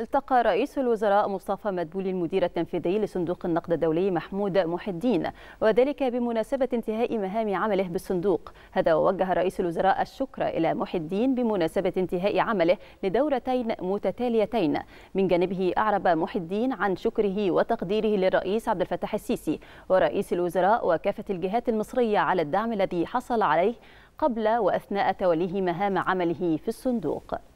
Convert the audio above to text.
التقى رئيس الوزراء مصطفى مدبولي المدير التنفيذي لصندوق النقد الدولي محمود محي الدين وذلك بمناسبة انتهاء مهام عمله بالصندوق هذا ووجه رئيس الوزراء الشكر إلى محي الدين بمناسبة انتهاء عمله لدورتين متتاليتين من جانبه أعرب محي الدين عن شكره وتقديره للرئيس عبد الفتاح السيسي ورئيس الوزراء وكافة الجهات المصرية على الدعم الذي حصل عليه قبل وأثناء توليه مهام عمله في الصندوق